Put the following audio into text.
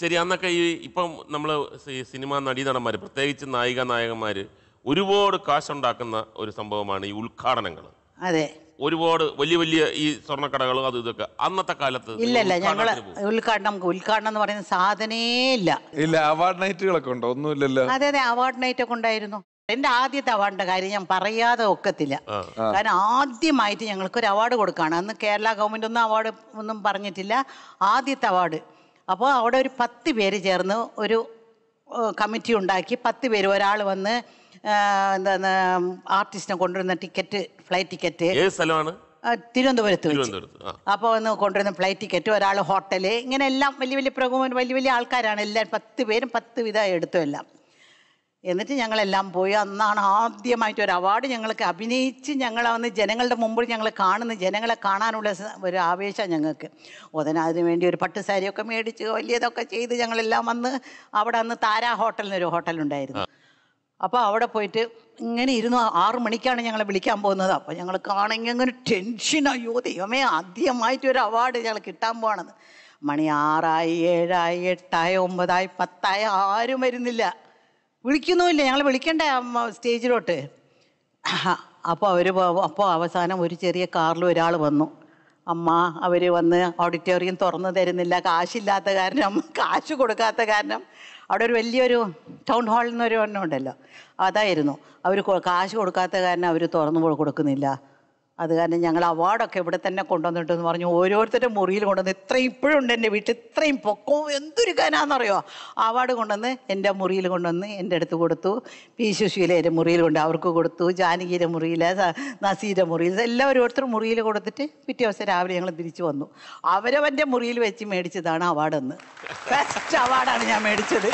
ശരി അന്നൊക്കെ ഈ ഇപ്പം നമ്മൾ സിനിമ നടീ നടന്മാർ പ്രത്യേകിച്ച് നായിക നായകന്മാർ ഒരുപാട് കാശുണ്ടാക്കുന്ന ഒരു സംഭവമാണ് ഈ ഉദ്ഘാടനങ്ങൾ അതെ ഒരുപാട് വലിയ വലിയ ഈ സ്വർണ്ണക്കടകളും അത് ഇതൊക്കെ അന്നത്തെ കാലത്ത് ഇല്ലല്ല ഞങ്ങള് ഉദ്ഘാടനം ഉദ്ഘാടനം എന്ന് പറയുന്ന സാധനേ ഇല്ല ഇല്ല അവാർഡ് നൈറ്റുകളൊക്കെ ഉണ്ടോ ഒന്നുമില്ലല്ലോ അതെ അതെ അവാർഡ് നൈറ്റ് ഒക്കെ ഉണ്ടായിരുന്നു എന്റെ ആദ്യത്തെ അവാർഡിന്റെ കാര്യം ഞാൻ പറയാതെ ഒക്കത്തില്ല കാരണം ആദ്യമായിട്ട് ഞങ്ങൾക്ക് ഒരു അവാർഡ് കൊടുക്കാണ് അന്ന് കേരള ഗവൺമെന്റ് ഒന്നും അവാർഡ് ഒന്നും പറഞ്ഞിട്ടില്ല ആദ്യത്തെ അവാർഡ് അപ്പോൾ അവിടെ ഒരു പത്ത് പേര് ചേർന്ന് ഒരു കമ്മിറ്റി ഉണ്ടാക്കി പത്ത് പേര് ഒരാൾ വന്ന് എന്താണ് ആർട്ടിസ്റ്റിനെ കൊണ്ടുവരുന്ന ടിക്കറ്റ് ഫ്ലൈറ്റ് ടിക്കറ്റ് സ്ഥലമാണ് തിരുവനന്തപുരത്ത് വെച്ച് അപ്പോൾ ഒന്ന് കൊണ്ടുവരുന്ന ഫ്ലൈറ്റ് ടിക്കറ്റ് ഒരാൾ ഹോട്ടല് ഇങ്ങനെ എല്ലാം വലിയ വലിയ പ്രകോപനം വലിയ വലിയ ആൾക്കാരാണ് എല്ലാം പത്ത് പേരും പത്ത് വിധം എടുത്തു എല്ലാം എന്നിട്ട് ഞങ്ങളെല്ലാം പോയി അന്നാണ് ആദ്യമായിട്ട് ഒരു അവാർഡ് ഞങ്ങൾക്ക് അഭിനയിച്ച് ഞങ്ങൾ വന്ന് ജനങ്ങളുടെ മുമ്പിൽ ഞങ്ങൾ കാണുന്ന ജനങ്ങളെ കാണാനുള്ള ഒരു ആവേശം ഞങ്ങൾക്ക് ഉടനെ വേണ്ടി ഒരു പട്ട് സാരിയൊക്കെ മേടിച്ച് വലിയതൊക്കെ ചെയ്ത് ഞങ്ങളെല്ലാം വന്ന് അവിടെ അന്ന് താരാ ഹോട്ടലിനൊരു ഹോട്ടലുണ്ടായിരുന്നു അപ്പോൾ അവിടെ പോയിട്ട് ഇങ്ങനെ ഇരുന്ന് ആറു മണിക്കാണ് ഞങ്ങളെ വിളിക്കാൻ പോകുന്നത് അപ്പോൾ ഞങ്ങൾ കാണുമെങ്കിൽ അങ്ങനെ ടെൻഷനായോ ദൈവമേ ആദ്യമായിട്ട് ഒരു അവാർഡ് ഞങ്ങൾ കിട്ടാൻ പോകണത് മണി ആറായി ഏഴായി എട്ടായി ഒമ്പതായി പത്തായി ആരും വരുന്നില്ല വിളിക്കുന്നുമില്ല ഞങ്ങൾ വിളിക്കണ്ടേ സ്റ്റേജിലോട്ട് അപ്പോൾ അവർ അപ്പോൾ അവസാനം ഒരു ചെറിയ കാറിൽ ഒരാൾ വന്നു അമ്മ അവർ വന്ന് ഓഡിറ്റോറിയം തുറന്നു തരുന്നില്ല കാശില്ലാത്ത കാരണം കാശ് കൊടുക്കാത്ത കാരണം അവിടെ ഒരു വലിയൊരു ടൗൺ ഹാളിൽ നിന്നൊരു എണ്ണം ഉണ്ടല്ലോ അതായിരുന്നു അവർ കാശ് കൊടുക്കാത്ത കാരണം അവർ തുറന്നു കൊടുക്കുന്നില്ല അത് കാരണം ഞങ്ങൾ അവാർഡൊക്കെ ഇവിടെ തന്നെ കൊണ്ടുവന്നിട്ടെന്ന് പറഞ്ഞു ഓരോരുത്തരുടെ മുറിയിൽ കൊണ്ടുവന്ന് ഇത്രയും ഇപ്പോഴും ഉണ്ട് എൻ്റെ വീട്ടിൽ ഇത്രയും പൊക്കവും എന്തൊരു കനാന്നറിയോ അവാർഡ് കൊണ്ടുവന്ന് എൻ്റെ മുറിയിൽ കൊണ്ടുവന്ന് എൻ്റെ അടുത്ത് കൊടുത്തു പി സുശീലയുടെ മുറിയിൽ കൊണ്ട് അവർക്ക് കൊടുത്തു ജാനകിയുടെ മുറിയിൽ നസീൻ്റെ മുറിയിൽ എല്ലാം ഓരോരുത്തരും മുറിയിൽ കൊടുത്തിട്ട് പിറ്റേ ദിവസം രാവിലെ ഞങ്ങൾ തിരിച്ചു വന്നു അവരവൻ്റെ മുറിയിൽ വെച്ച് മേടിച്ചതാണ് അവാർഡെന്ന് ബെസ്റ്റ് അവാർഡാണ് ഞാൻ മേടിച്ചത്